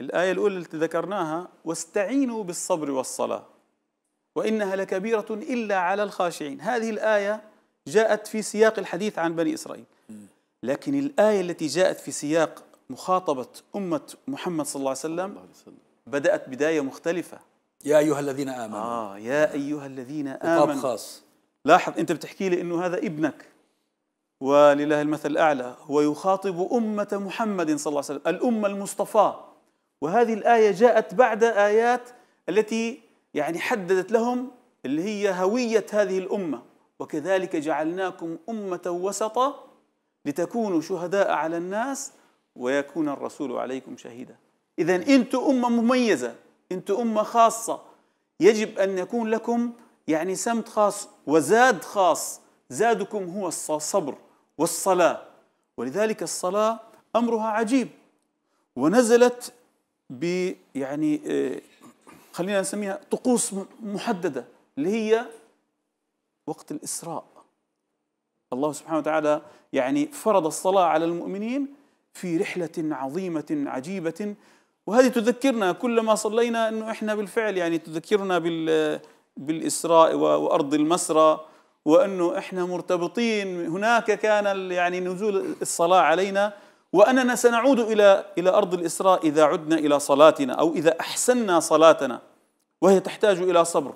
الآية الأولى التي ذكرناها واستعينوا بالصبر والصلاة وإنها لكبيرة إلا على الخاشعين هذه الآية جاءت في سياق الحديث عن بني إسرائيل لكن الآية التي جاءت في سياق مخاطبة أمة محمد صلى الله عليه وسلم بدأت بداية مختلفة يا أيها الذين آمنوا آه يا نعم. أيها الذين آمنوا خطاب خاص لاحظ أنت بتحكي لي أنه هذا ابنك ولله المثل الأعلى هو يخاطب أمة محمد صلى الله عليه وسلم الأمة المصطفى وهذه الآية جاءت بعد آيات التي يعني حددت لهم اللي هي هوية هذه الأمة وكذلك جعلناكم أمة وسطة لتكونوا شهداء على الناس ويكون الرسول عليكم شهيدا إذا أنتم أمة مميزة أنتم أمة خاصة يجب أن يكون لكم يعني سمت خاص وزاد خاص زادكم هو الصبر والصلاة ولذلك الصلاة أمرها عجيب ونزلت ب يعني آه، خلينا نسميها طقوس محددة اللي هي وقت الإسراء الله سبحانه وتعالى يعني فرض الصلاة على المؤمنين في رحلة عظيمة عجيبة وهذه تذكرنا كلما صلينا انه احنا بالفعل يعني تذكرنا بال بالاسراء وارض المسرى وانه احنا مرتبطين هناك كان يعني نزول الصلاه علينا واننا سنعود الى الى ارض الاسراء اذا عدنا الى صلاتنا او اذا احسنا صلاتنا وهي تحتاج الى صبر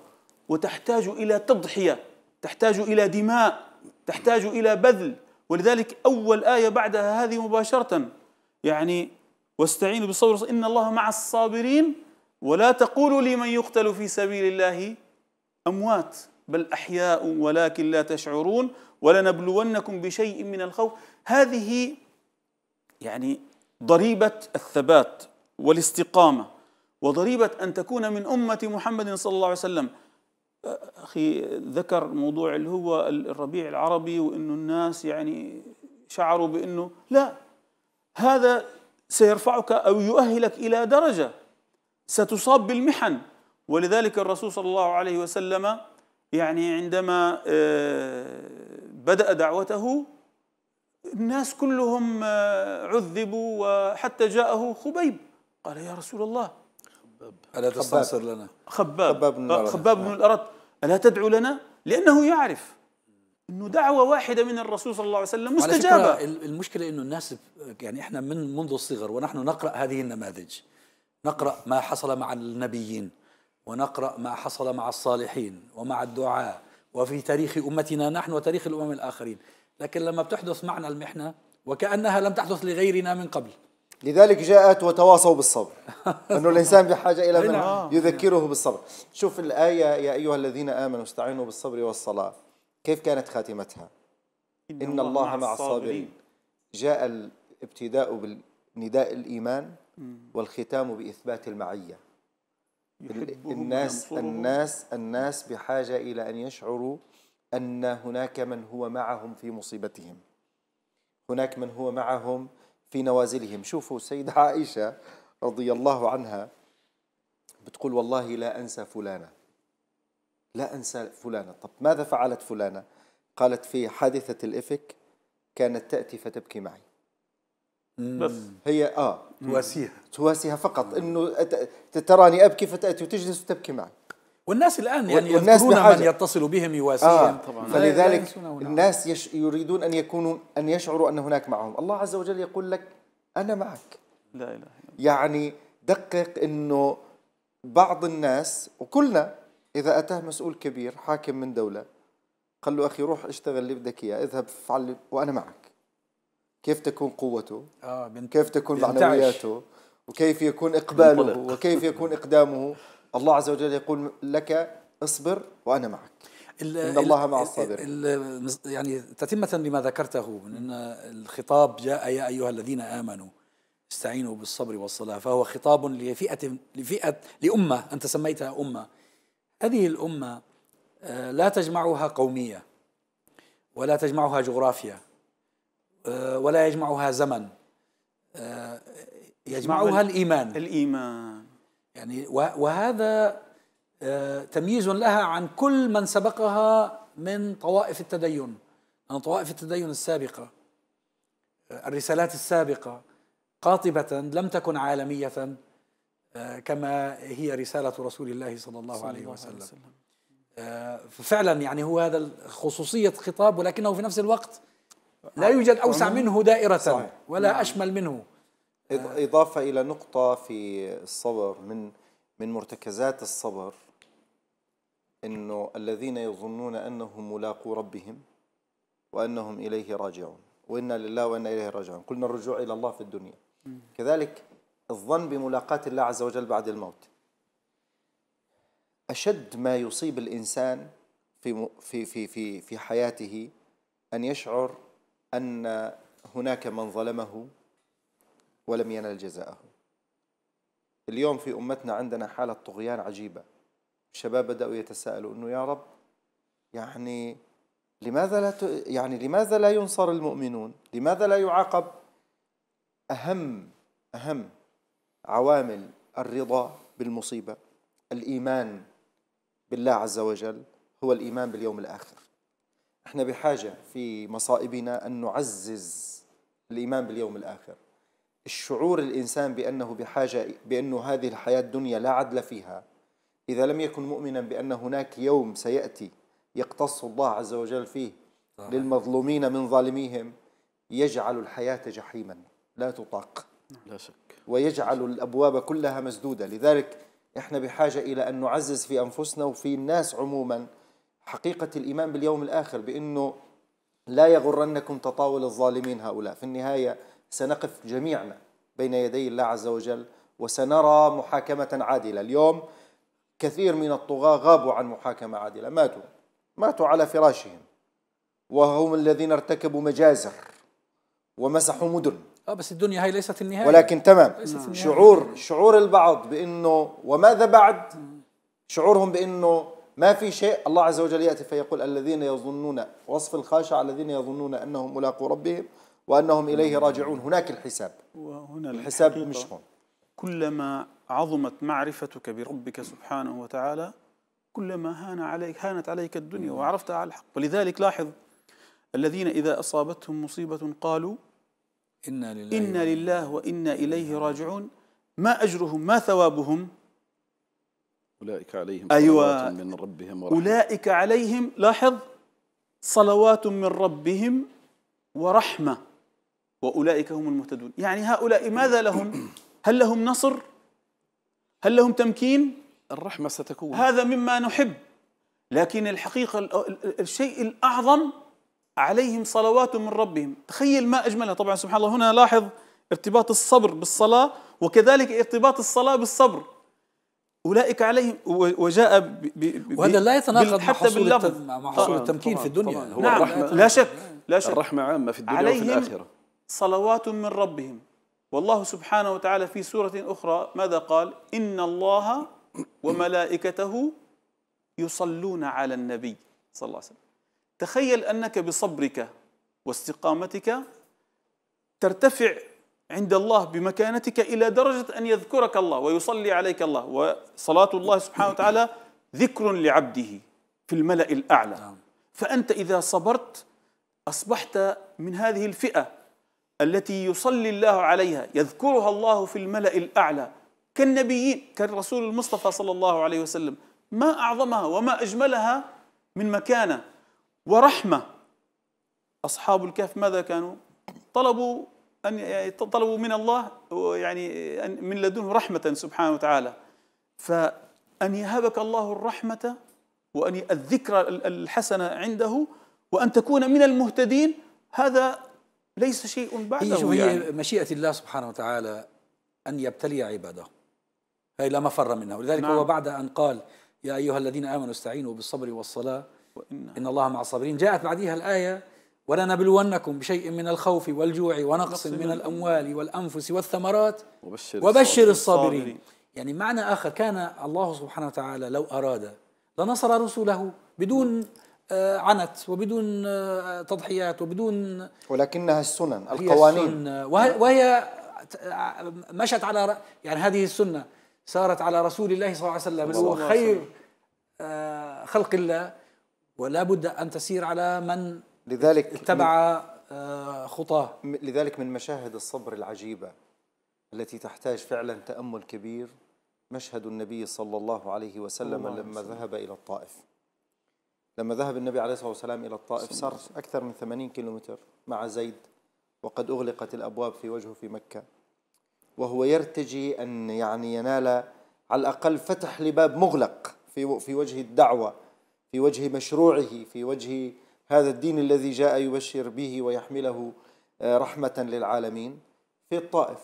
وتحتاج الى تضحيه تحتاج الى دماء تحتاج إلى بذل ولذلك أول آية بعدها هذه مباشرة يعني واستعينوا بالصبر إن الله مع الصابرين ولا تقولوا لمن يقتل في سبيل الله أموات بل أحياء ولكن لا تشعرون ولنبلونكم بشيء من الخوف هذه يعني ضريبة الثبات والاستقامة وضريبة أن تكون من أمة محمد صلى الله عليه وسلم اخي ذكر موضوع اللي هو الربيع العربي وانه الناس يعني شعروا بانه لا هذا سيرفعك او يؤهلك الى درجه ستصاب بالمحن ولذلك الرسول صلى الله عليه وسلم يعني عندما آه، بدأ دعوته الناس كلهم آه، عذبوا وحتى جاءه خبيب قال يا رسول الله ألا تستنصر لنا خباب خباب بن الأرت ألا تدعو لنا؟ لأنه يعرف انه دعوه واحده من الرسول صلى الله عليه وسلم مستجابه على المشكله انه الناس يعني احنا من منذ الصغر ونحن نقرا هذه النماذج نقرا ما حصل مع النبيين ونقرا ما حصل مع الصالحين ومع الدعاء وفي تاريخ امتنا نحن وتاريخ الامم الاخرين لكن لما بتحدث معنا المحنه وكانها لم تحدث لغيرنا من قبل لذلك جاءت وتواصوا بالصبر [laughs] أنه الإنسان بحاجة إلى من نعم. يذكره بالصبر شوف الآية يا أيها الذين آمنوا استعينوا بالصبر والصلاة كيف كانت خاتمتها إن الله مع الصابرين جاء الابتداء بنداء الإيمان والختام بإثبات المعية الناس الناس الناس بحاجة إلى أن يشعروا أن هناك من هو معهم في مصيبتهم هناك من هو معهم في نوازلهم شوفوا السيدة عائشة رضي الله عنها بتقول والله لا أنسى فلانة لا أنسى فلانة طب ماذا فعلت فلانة قالت في حادثة الإفك كانت تأتي فتبكي معي بس هي آه تواسيها تواسيها فقط أنه تراني أبكي فتأتي وتجلس وتبكي معي والناس الان يعني والناس يذكرون بحاجة. من يتصل بهم يواسيهم آه. طبعا فلذلك الناس يش يريدون ان يكونوا ان يشعروا ان هناك معهم الله عز وجل يقول لك انا معك لا اله الا يعني دقق انه بعض الناس وكلنا اذا اتاه مسؤول كبير حاكم من دوله قال له اخي روح اشتغل اللي بدك اياه اذهب فعل وانا معك كيف تكون قوته آه بنت... كيف تكون معنوياته وكيف يكون اقباله وكيف يكون اقدامه الله عز وجل يقول لك اصبر وأنا معك إن الله مع الصابرين يعني تتمة لما ذكرته من أن الخطاب جاء يا أيها الذين آمنوا استعينوا بالصبر والصلاة فهو خطاب لفئة لفئة لأمة أنت سميتها أمة هذه الأمة آه، لا تجمعها قومية ولا تجمعها جغرافيا آه، ولا يجمعها زمن آه، يجمعها الإيمان الإيمان يعني وهذا آه، تمييز لها عن كل من سبقها من طوائف التدين أن طوائف التدين السابقة آه، الرسالات السابقة قاطبة لم تكن عالمية آه، كما هي رسالة رسول الله صلى الله, عليه, وسلم. ففعلا يعني هو هذا خصوصية خطاب ولكنه في نفس الوقت لا يوجد أوسع منه دائرة صحيح. ولا نعم. أشمل منه إضافة إلى نقطة في الصبر من من مرتكزات الصبر أنه الذين يظنون أنهم ملاقو ربهم وأنهم إليه راجعون وإنا لله وإنا إليه راجعون قلنا الرجوع إلى الله في الدنيا كذلك الظن بملاقاة الله عز وجل بعد الموت أشد ما يصيب الإنسان في في في في في حياته أن يشعر أن هناك من ظلمه ولم ينل جزاءه اليوم في أمتنا عندنا حالة طغيان عجيبة الشباب بدأوا يتساءلوا أنه يا رب يعني لماذا لا ت... يعني لماذا لا ينصر المؤمنون؟ لماذا لا يعاقب؟ أهم أهم عوامل الرضا بالمصيبة الإيمان بالله عز وجل هو الإيمان باليوم الآخر احنا بحاجة في مصائبنا أن نعزز الإيمان باليوم الآخر الشعور الإنسان بأنه بحاجة بأنه هذه الحياة الدنيا لا عدل فيها إذا لم يكن مؤمنا بأن هناك يوم سيأتي يقتص الله عز وجل فيه للمظلومين من ظالميهم يجعل الحياة جحيما لا تطاق لا شك ويجعل الأبواب كلها مسدودة لذلك إحنا بحاجة إلى أن نعزز في أنفسنا وفي الناس عموما حقيقة الإيمان باليوم الآخر بأنه لا يغرنكم تطاول الظالمين هؤلاء في النهاية سنقف جميعنا بين يدي الله عز وجل وسنرى محاكمة عادلة اليوم كثير من الطغاة غابوا عن محاكمة عادلة ماتوا ماتوا على فراشهم وهم الذين ارتكبوا مجازر ومسحوا مدن اه بس الدنيا هي ليست النهايه ولكن تمام النهاية. شعور شعور البعض بانه وماذا بعد شعورهم بانه ما في شيء الله عز وجل ياتي فيقول الذين يظنون وصف الخاشع الذين يظنون انهم ملاقو ربهم وأنهم إليه راجعون هناك الحساب وهنا الحساب مش هون كلما عظمت معرفتك بربك سبحانه وتعالى كلما هان عليك هانت عليك الدنيا وعرفت على الحق ولذلك لاحظ الذين إذا أصابتهم مصيبة قالوا إنا لله, إنا لله وإنا إليه راجعون ما أجرهم ما ثوابهم أولئك عليهم أيوة من ربهم ورحمة أولئك عليهم لاحظ صلوات من ربهم ورحمة وأولئك هم المهتدون يعني هؤلاء ماذا لهم هل لهم نصر هل لهم تمكين الرحمة ستكون هذا مما نحب لكن الحقيقة الشيء الأعظم عليهم صلوات من ربهم تخيل ما أجملها طبعا سبحان الله هنا لاحظ ارتباط الصبر بالصلاة وكذلك ارتباط الصلاة بالصبر أولئك عليهم وجاء وهذا لا يتناقض حتى باللفظ مع حصول التمكين طبعاً في الدنيا طبعاً هو نعم الرحمة نعم، لا شك لا شك الرحمة عامة في الدنيا وفي الآخرة صلوات من ربهم والله سبحانه وتعالى في سورة أخرى ماذا قال إن الله وملائكته يصلون على النبي صلى الله عليه وسلم تخيل أنك بصبرك واستقامتك ترتفع عند الله بمكانتك إلى درجة أن يذكرك الله ويصلي عليك الله وصلاة الله سبحانه وتعالى ذكر لعبده في الملأ الأعلى نعم. فأنت إذا صبرت أصبحت من هذه الفئة التي يصلي الله عليها يذكرها الله في الملأ الأعلى كالنبيين كالرسول المصطفى صلى الله عليه وسلم ما أعظمها وما أجملها من مكانة ورحمة أصحاب الكهف ماذا كانوا طلبوا أن يعني طلبوا من الله يعني من لدنه رحمة سبحانه وتعالى فأن يهبك الله الرحمة وأن الذكرى الحسنة عنده وأن تكون من المهتدين هذا ليس شيء بعده إيه يعني. هي مشيئة الله سبحانه وتعالى أن يبتلي عباده هي لا مفر منها ولذلك نعم. هو بعد أن قال يا أيها الذين آمنوا استعينوا بالصبر والصلاة وإن, إن الله مع الصابرين جاءت بعدها الآية ولنبلونكم بشيء من الخوف والجوع ونقص من الأموال والأنفس والثمرات وبشر, وبشر الصابرين. الصابرين يعني معنى آخر كان الله سبحانه وتعالى لو أراد لنصر رسله بدون آه، عنت وبدون آه، تضحيات وبدون ولكنها السنن القوانين السنة نعم. وهي آه، مشت على يعني هذه السنه سارت على رسول الله صلى الله عليه وسلم هو خير خلق الله ولا بد ان تسير على من لذلك اتبع خطاه لذلك من مشاهد الصبر العجيبه التي تحتاج فعلا تامل كبير مشهد النبي صلى الله عليه وسلم الله لما وسلم. ذهب الى الطائف لما ذهب النبي عليه الصلاة والسلام إلى الطائف سر أكثر من 80 كيلومتر مع زيد وقد أغلقت الأبواب في وجهه في مكة وهو يرتجي أن يعني ينال على الأقل فتح لباب مغلق في في وجه الدعوة في وجه مشروعه في وجه هذا الدين الذي جاء يبشر به ويحمله آه، رحمة للعالمين في الطائف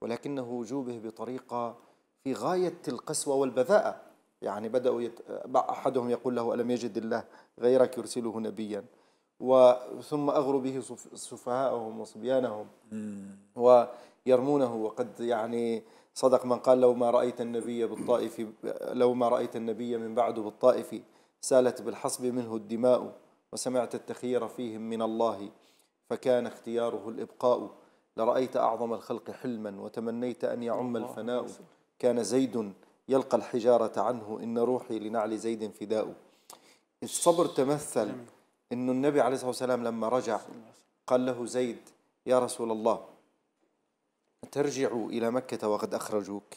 ولكنه جوبه بطريقة في غاية القسوة والبذاءة يعني بدأوا يت... أحدهم يقول له ألم يجد الله غيرك يرسله نبيا وثم أغروا به سفهاءهم وصبيانهم ويرمونه وقد يعني صدق من قال لو ما رأيت النبي بالطائف لو ما رأيت النبي من بعد بالطائف سالت بالحصب منه الدماء وسمعت التخير فيهم من الله فكان اختياره الإبقاء لرأيت أعظم الخلق حلما وتمنيت أن يعم الفناء كان زيد يلقى الحجارة عنه إن روحي لنعل زيد فداء الصبر تمثل أنه النبي عليه الصلاة والسلام لما رجع قال له زيد يا رسول الله ترجع إلى مكة وقد أخرجوك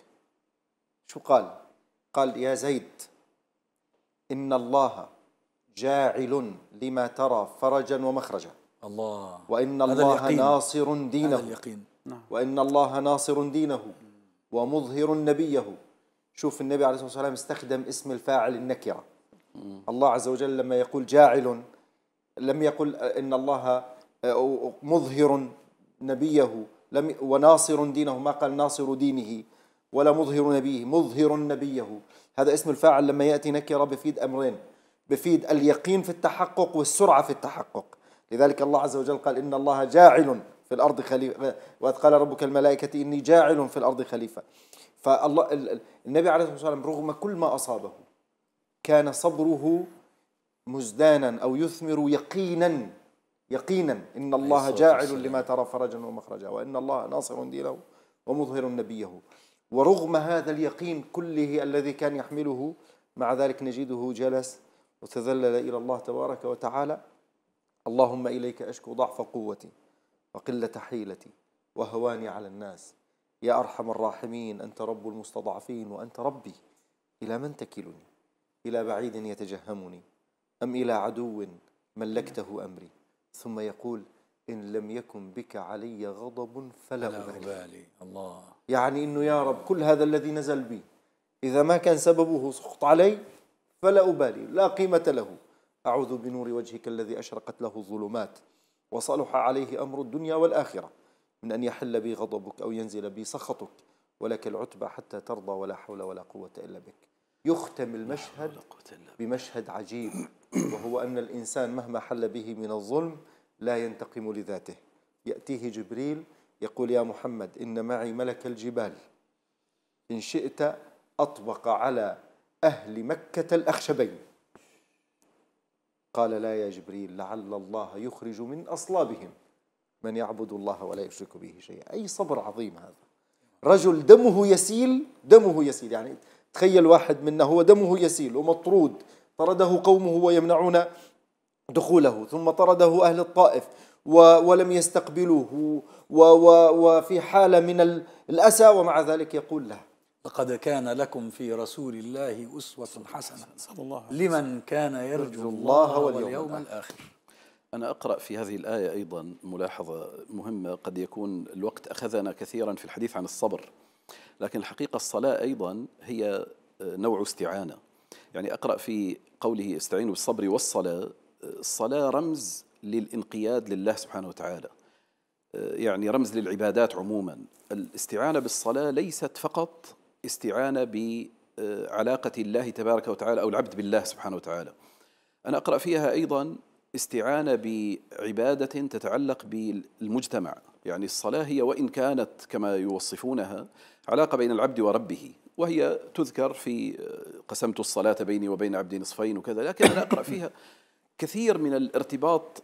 شو قال قال يا زيد إن الله جاعل لما ترى فرجا ومخرجا الله وإن الله ناصر دينه هذا اليقين. وإن الله ناصر دينه ومظهر نبيه شوف النبي عليه الصلاة والسلام استخدم اسم الفاعل النكرة الله عز وجل لما يقول جاعل لم يقل إن الله آه، مظهر نبيه لم وناصر دينه ما قال ناصر دينه ولا مظهر نبيه مظهر نبيه هذا اسم الفاعل لما يأتي نكرة بفيد أمرين بفيد اليقين في التحقق والسرعة في التحقق لذلك الله عز وجل قال إن الله جاعل في الأرض خليفة وإذ قال ربك الملائكة إني جاعل في الأرض خليفة فالله النبي عليه الصلاه والسلام رغم كل ما اصابه كان صبره مزدانا او يثمر يقينا يقينا ان الله جاعل لما ترى فرجا ومخرجا وان الله ناصر دينه ومظهر نبيه ورغم هذا اليقين كله الذي كان يحمله مع ذلك نجده جلس وتذلل الى الله تبارك وتعالى اللهم اليك اشكو ضعف قوتي وقله حيلتي وهواني على الناس يا أرحم الراحمين أنت رب المستضعفين وأنت ربي إلى من تكلني إلى بعيد يتجهمني أم إلى عدو ملكته أمري ثم يقول إن لم يكن بك علي غضب فلا أبالي الله يعني إنه يا رب كل هذا الذي نزل بي إذا ما كان سببه سخط علي فلا أبالي لا قيمة له أعوذ بنور وجهك الذي أشرقت له الظلمات وصلح عليه أمر الدنيا والآخرة من أن يحل بي غضبك أو ينزل بي سخطك ولك العتبى حتى ترضى ولا حول ولا قوة إلا بك يختم المشهد بمشهد عجيب وهو أن الإنسان مهما حل به من الظلم لا ينتقم لذاته يأتيه جبريل يقول يا محمد إن معي ملك الجبال إن شئت أطبق على أهل مكة الأخشبين قال لا يا جبريل لعل الله يخرج من أصلابهم من يعبد الله ولا يشرك به شيئا أي صبر عظيم هذا رجل دمه يسيل دمه يسيل يعني تخيل واحد منا هو دمه يسيل ومطرود طرده قومه ويمنعون دخوله ثم طرده أهل الطائف ولم يستقبلوه وفي حالة من الأسى ومع ذلك يقول له لقد كان لكم في رسول الله أسوة حسنة صلى الله عليه وسلم. لمن كان يرجو الله واليوم الآخر أنا أقرأ في هذه الآية أيضا ملاحظة مهمة قد يكون الوقت أخذنا كثيرا في الحديث عن الصبر لكن الحقيقة الصلاة أيضا هي آه، نوع استعانة يعني أقرأ في قوله استعينوا بالصبر والصلاة آه، الصلاة رمز للانقياد لله سبحانه وتعالى آه، يعني رمز للعبادات عموما الاستعانة بالصلاة ليست فقط استعانة بعلاقة الله تبارك وتعالى أو العبد بالله سبحانه وتعالى أنا أقرأ فيها أيضا استعانه بعباده تتعلق بالمجتمع يعني الصلاه هي وان كانت كما يوصفونها علاقه بين العبد وربه وهي تذكر في آه، قسمت الصلاه بيني وبين عبدي نصفين وكذا لكن انا اقرا فيها كثير من الارتباط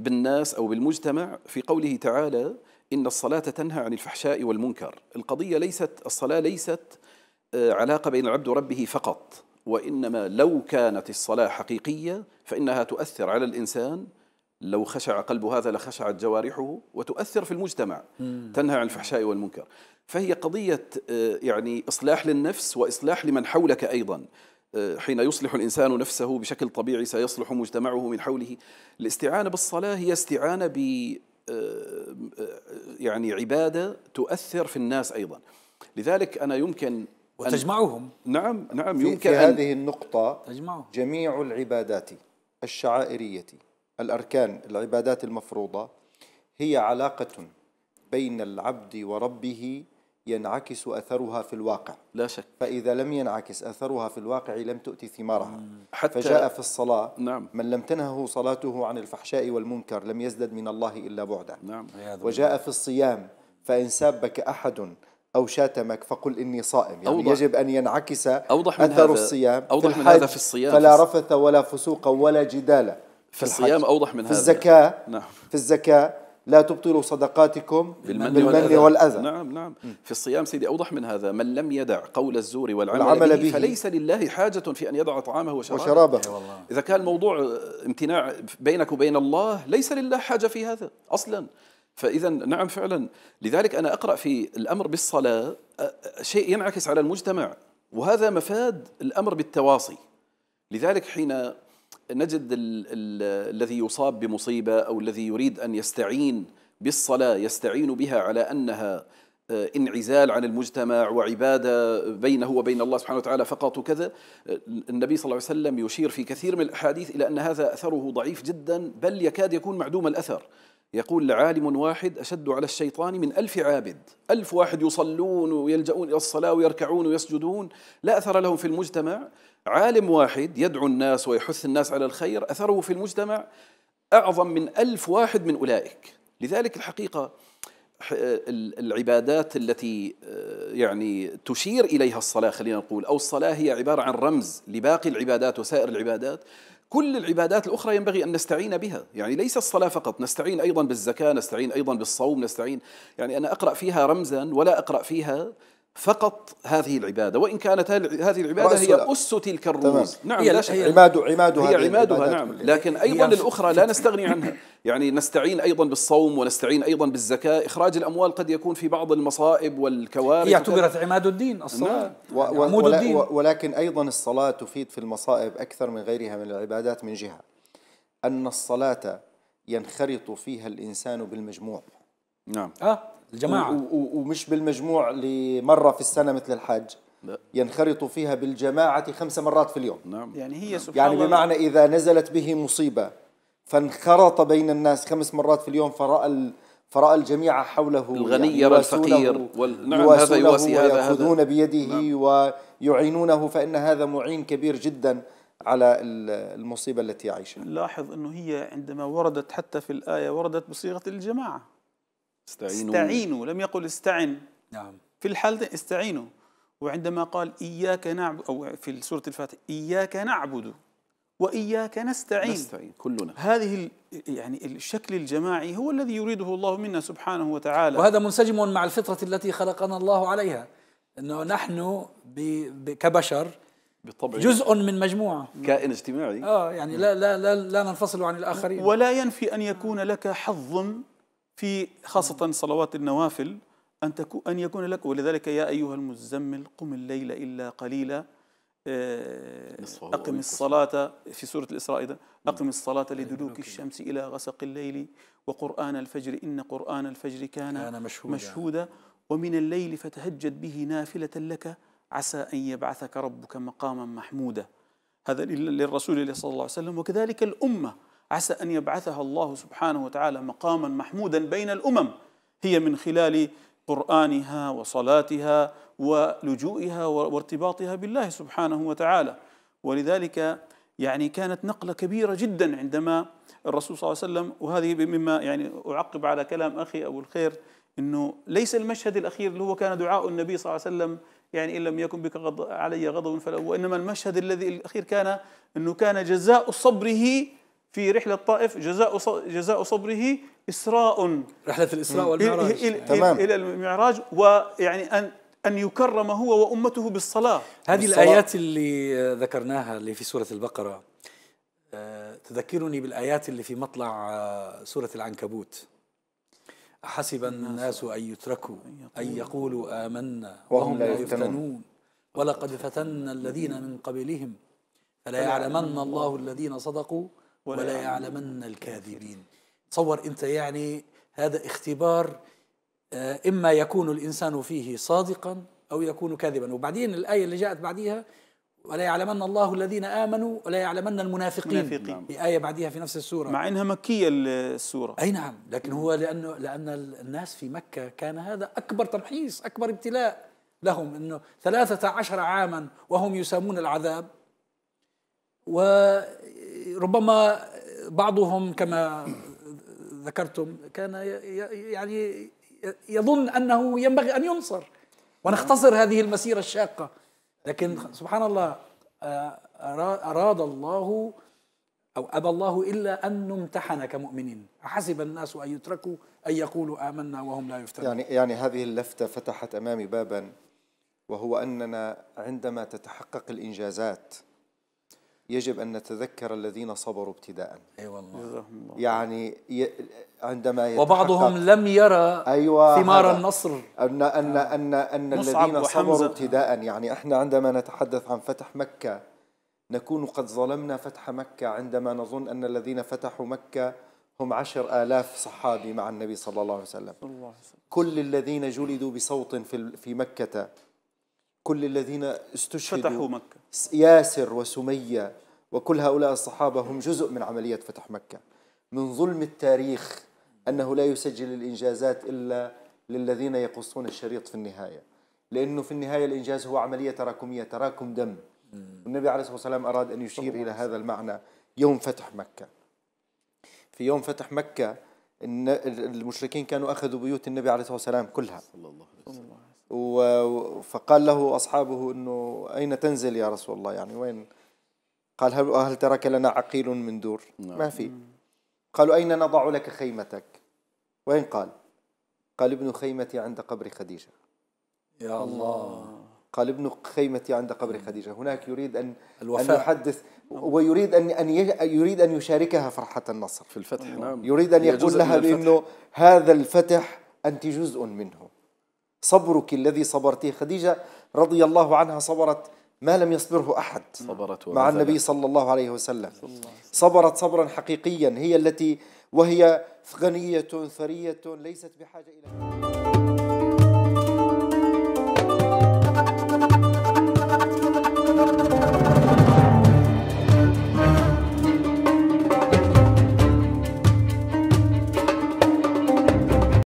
بالناس او بالمجتمع في قوله تعالى ان الصلاه تنهى عن الفحشاء والمنكر القضيه ليست الصلاه ليست آه، علاقه بين العبد وربه فقط وانما لو كانت الصلاه حقيقيه فإنها تؤثر على الإنسان لو خشع قلب هذا لخشعت جوارحه وتؤثر في المجتمع تنهى عن الفحشاء والمنكر فهي قضية آه، يعني إصلاح للنفس وإصلاح لمن حولك أيضا آه، حين يصلح الإنسان نفسه بشكل طبيعي سيصلح مجتمعه من حوله الاستعانة بالصلاة هي استعانة ب آه، يعني عبادة تؤثر في الناس أيضا لذلك أنا يمكن وتجمعهم نعم نعم يمكن في هذه النقطة تجمعهم جميع العبادات الشعائرية الأركان العبادات المفروضة هي علاقة بين العبد وربه ينعكس أثرها في الواقع لا شك فإذا لم ينعكس أثرها في الواقع لم تؤتي ثمارها حتى فجاء في الصلاة نعم من لم تنهه صلاته عن الفحشاء والمنكر لم يزدد من الله إلا بعدا نعم وجاء في الصيام فإن سابك أحد أو شاتمك فقل إني صائم يعني أوضح يجب أن ينعكس أوضح من أثر هذا الصيام أوضح من هذا في الصيام فلا رفث ولا فسوق ولا جدال في الصيام أوضح من في هذا الزكاة نعم في الزكاة لا تبطلوا صدقاتكم بالمن, بالمن والأذى نعم نعم في الصيام سيدي أوضح من هذا من لم يدع قول الزور والعمل, والعمل به, به فليس لله حاجة في أن يدع طعامه وشرابه, وشرابه. إذا كان الموضوع امتناع بينك وبين الله ليس لله حاجة في هذا أصلا فإذا نعم فعلا لذلك أنا أقرأ في الأمر بالصلاة شيء ينعكس على المجتمع وهذا مفاد الأمر بالتواصي لذلك حين نجد الـ الـ الذي يصاب بمصيبة أو الذي يريد أن يستعين بالصلاة يستعين بها على أنها انعزال عن المجتمع وعبادة بينه وبين الله سبحانه وتعالى فقط وكذا النبي صلى الله عليه وسلم يشير في كثير من الأحاديث إلى أن هذا أثره ضعيف جدا بل يكاد يكون معدوم الأثر يقول عالم واحد أشد على الشيطان من ألف عابد ألف واحد يصلون ويلجؤون إلى الصلاة ويركعون ويسجدون لا أثر لهم في المجتمع عالم واحد يدعو الناس ويحث الناس على الخير أثره في المجتمع أعظم من ألف واحد من أولئك لذلك الحقيقة العبادات التي آه، يعني تشير اليها الصلاه خلينا نقول او الصلاه هي عباره عن رمز لباقي العبادات وسائر العبادات كل العبادات الأخرى ينبغي أن نستعين بها يعني ليس الصلاة فقط نستعين أيضا بالزكاة نستعين أيضا بالصوم نستعين يعني أنا أقرأ فيها رمزا ولا أقرأ فيها فقط هذه العبادة وإن كانت هذه العبادة هي أس تلك الرموز نعم هي لا شك عماد عمادها هي عمادها نعم لكن أيضا الأخرى لا نستغني عنها يعني نستعين أيضا بالصوم ونستعين أيضا بالزكاة إخراج الأموال قد يكون في بعض المصائب والكوارث هي اعتبرت عماد الدين الصلاة نعم. و- يعني الدين ولكن أيضا الصلاة تفيد في المصائب أكثر من غيرها من العبادات من جهة أن الصلاة ينخرط فيها الإنسان بالمجموع نعم آه الجماعه ومش بالمجموع لمره في السنه مثل الحاج ينخرط فيها بالجماعه خمس مرات في اليوم نعم يعني هي نعم. سبحان يعني بمعنى اذا نزلت به مصيبه فانخرط بين الناس خمس مرات في اليوم فراى فرأى الجميع حوله الغني يعني يرى الفقير نعم هذا يواسي هذا يأخذون بيده نعم. ويعينونه فإن هذا معين كبير جدا على المصيبة التي يعيشها نلاحظ أنه هي عندما وردت حتى في الآية وردت بصيغة الجماعة استعينوا استعينوا لم يقل استعن نعم في الحالتين استعينوا وعندما قال إياك نعبد أو في سورة الفاتحة إياك نعبد وإياك نستعين نستعين كلنا هذه يعني الشكل الجماعي هو الذي يريده الله منا سبحانه وتعالى وهذا منسجم مع الفطرة التي خلقنا الله عليها أنه نحن كبشر بالطبع جزء من مجموعة كائن اجتماعي اه يعني لا لا لا, لا ننفصل عن الآخرين ولا ينفي أن يكون لك حظ في خاصة صلوات النوافل أن تكون أن يكون لك ولذلك يا أيها المزمل قم الليل إلا قليلا آه، أقم الصلاة في سورة الإسراء نعم. أقم الصلاة أيوة، لدلوك الشمس إلى غسق الليل وقرآن الفجر إن قرآن الفجر كان, كان مشهودا ومن الليل فتهجد به نافلة لك عسى أن يبعثك ربك مقاما محمودا هذا للرسول صلى الله عليه وسلم وكذلك الأمة عسى أن يبعثها الله سبحانه وتعالى مقاما محمودا بين الأمم هي من خلال قرآنها وصلاتها ولجوئها وارتباطها بالله سبحانه وتعالى ولذلك يعني كانت نقلة كبيرة جدا عندما الرسول صلى الله عليه وسلم وهذه مما يعني أعقب على كلام أخي أبو الخير أنه ليس المشهد الأخير اللي هو كان دعاء النبي صلى الله عليه وسلم يعني إن لم يكن بك غض علي غضب فلا وإنما المشهد الذي الأخير كان أنه كان جزاء صبره في رحلة طائف جزاء جزاء صبره إسراء رحلة الإسراء والمعراج إلى, تمام. إلى المعراج ويعني أن أن يكرم هو وأمته بالصلاة هذه بالصلاة. الآيات اللي ذكرناها اللي في سورة البقرة آه، تذكرني بالآيات اللي في مطلع آه، سورة العنكبوت أحسب الناس أن يتركوا أن يقولوا آمنا وهم لا يفتنون ولقد فتنا الذين من قبلهم فلا يعلمن الله الذين صدقوا ولا, ولا يعلمن الكاذبين تصور أنت يعني هذا اختبار آه، إما يكون الإنسان فيه صادقا أو يكون كاذبا وبعدين الآية اللي جاءت بعديها ولا يعلمن الله الذين آمنوا ولا يعلمن المنافقين منافقين. في نعم. آية بعديها في نفس السورة مع أنها مكية السورة أي نعم لكن هو لأنه لأن الناس في مكة كان هذا أكبر تمحيص أكبر ابتلاء لهم أنه ثلاثة عشر عاما وهم يسامون العذاب و ربما بعضهم كما ذكرتم كان يعني يظن انه ينبغي ان ينصر ونختصر هذه المسيره الشاقه لكن سبحان الله آه، اراد الله او ابى الله الا ان نمتحن كمؤمنين حسب الناس ان يتركوا ان يقولوا امنا وهم لا يفتنون يعني يعني هذه اللفته فتحت امامي بابا وهو اننا عندما تتحقق الانجازات يجب أن نتذكر الذين صبروا ابتداء أي أيوة والله يعني ي... عندما وبعضهم لم يرى أيوة ثمار النصر أن أن أن أن الذين صبروا ابتداء يعني احنا عندما نتحدث عن فتح مكة نكون قد ظلمنا فتح مكة عندما نظن أن الذين فتحوا مكة هم عشر آلاف صحابي مع النبي صلى الله عليه وسلم كل الذين جلدوا بصوت في في مكة كل الذين استشهدوا فتحوا مكة ياسر وسمية وكل هؤلاء الصحابة هم جزء من عملية فتح مكة من ظلم التاريخ أنه لا يسجل الإنجازات إلا للذين يقصون الشريط في النهاية لأنه في النهاية الإنجاز هو عملية تراكمية تراكم دم والنبي عليه الصلاة والسلام أراد أن يشير إلى هذا المعنى يوم فتح مكة في يوم فتح مكة المشركين كانوا أخذوا بيوت النبي عليه الصلاة والسلام كلها صلى الله عليه وسلم فقال له أصحابه أنه أين تنزل يا رسول الله يعني وين قال هل, هل ترك لنا عقيل من دور نعم. ما في قالوا أين نضع لك خيمتك وين قال قال ابن خيمتي عند قبر خديجة يا الله قال ابن خيمتي عند قبر خديجة هناك يريد أن, الوفاء. أن يحدث ويريد أن, أن يريد أن يشاركها فرحة النصر في الفتح نعم يريد أن يقول لها بأنه هذا الفتح أنت جزء منه صبرك الذي صبرته خديجة رضي الله عنها صبرت ما لم يصبره أحد صبرت مع النبي صلى الله عليه وسلم صبرت صبرا حقيقيا هي التي وهي غنية ثرية ليست بحاجة إلى